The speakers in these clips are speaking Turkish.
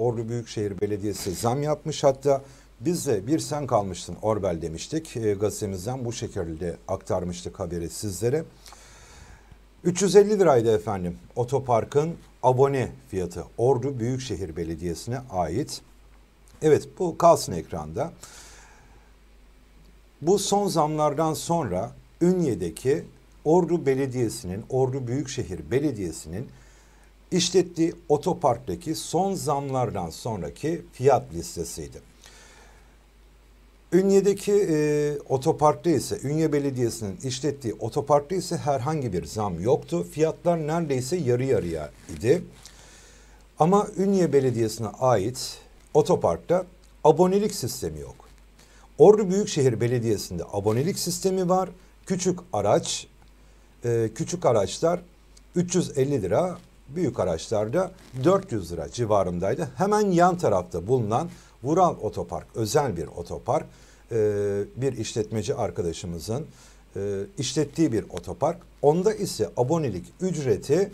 Ordu Büyükşehir Belediyesi zam yapmış hatta biz bir sen kalmıştın Orbel demiştik. E, gazetemizden bu şekilde aktarmıştık haberi sizlere. 350 liraydı efendim otoparkın abone fiyatı Ordu Büyükşehir Belediyesi'ne ait. Evet bu kalsın ekranda. Bu son zamlardan sonra Ünye'deki Ordu Belediyesi'nin, Ordu Büyükşehir Belediyesi'nin işlettiği otoparktaki son zamlardan sonraki fiyat listesiydi. Ünye'deki e, otoparkta ise Ünye Belediyesi'nin işlettiği otoparkta ise herhangi bir zam yoktu. Fiyatlar neredeyse yarı yarıya idi. Ama Ünye Belediyesi'ne ait otoparkta abonelik sistemi yok. Ordu Büyükşehir Belediyesi'nde abonelik sistemi var. Küçük araç, e, küçük araçlar 350 lira büyük araçlarda 400 lira civarındaydı. Hemen yan tarafta bulunan Vural Otopark özel bir otopark e, bir işletmeci arkadaşımızın e, işlettiği bir otopark. Onda ise abonelik ücreti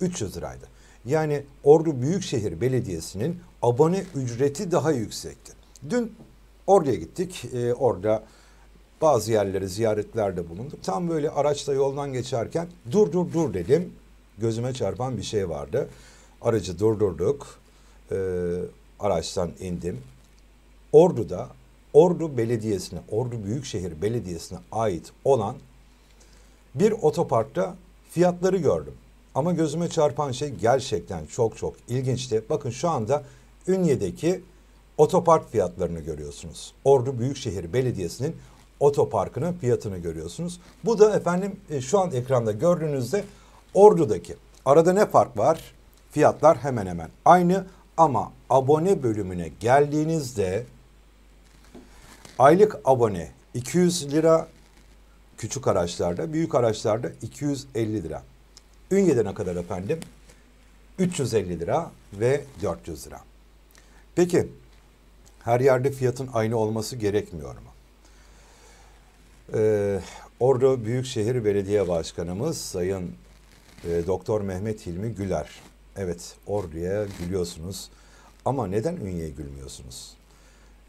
300 liraydı. Yani Ordu Büyükşehir Belediyesi'nin abone ücreti daha yüksekti. Dün oraya gittik. E, orada bazı yerleri ziyaretlerde bulunduk. Tam böyle araçla yoldan geçerken dur dur dur dedim gözüme çarpan bir şey vardı. Aracı durdurduk. E, araçtan indim. Ordu'da Ordu Belediyesi'ne, Ordu Büyükşehir Belediyesi'ne ait olan bir otoparkta fiyatları gördüm. Ama gözüme çarpan şey gerçekten çok çok ilginçti. Bakın şu anda Ünye'deki otopark fiyatlarını görüyorsunuz. Ordu Büyükşehir Belediyesi'nin otoparkının fiyatını görüyorsunuz. Bu da efendim e, şu an ekranda gördüğünüzde Ordu'daki. Arada ne fark var? Fiyatlar hemen hemen aynı ama abone bölümüne geldiğinizde aylık abone 200 lira küçük araçlarda, büyük araçlarda 250 lira. Ünye'de ne kadar efendim? 350 lira ve 400 lira. Peki her yerde fiyatın aynı olması gerekmiyor mu? Ee, Ordu Büyükşehir Belediye Başkanımız Sayın e, Doktor Mehmet Hilmi Güler. Evet Ordu'ya gülüyorsunuz ama neden Ünye'ye gülmüyorsunuz?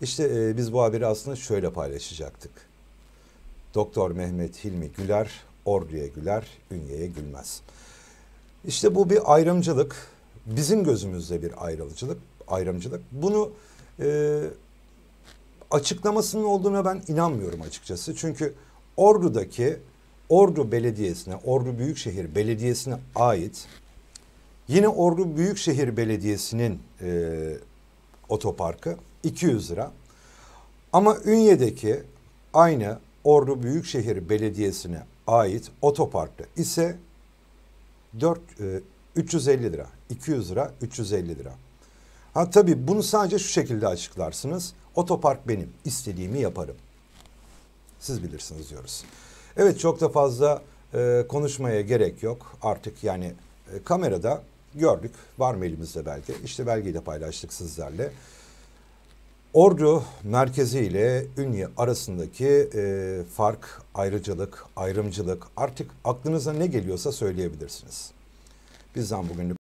İşte e, biz bu haberi aslında şöyle paylaşacaktık. Doktor Mehmet Hilmi Güler, Ordu'ya güler, Ünye'ye gülmez. İşte bu bir ayrımcılık. Bizim gözümüzde bir ayrımcılık. ayrımcılık. Bunu e, açıklamasının olduğuna ben inanmıyorum açıkçası. Çünkü Ordu'daki Ordu Belediyesi'ne, Ordu Büyükşehir Belediyesi'ne ait yine Ordu Büyükşehir Belediyesi'nin e, otoparkı 200 lira. Ama Ünye'deki aynı Ordu Büyükşehir Belediyesi'ne ait otoparkta ise 4 e, 350 lira, 200 lira, 350 lira. Ha tabii bunu sadece şu şekilde açıklarsınız. Otopark benim, istediğimi yaparım. Siz bilirsiniz diyoruz. Evet çok da fazla e, konuşmaya gerek yok artık yani e, kamerada gördük var mı elimizde belge işte belgeyi de paylaştık sizlerle. Ordu merkezi ile Ünye arasındaki e, fark, ayrıcalık, ayrımcılık artık aklınıza ne geliyorsa söyleyebilirsiniz. Bizden bugünlük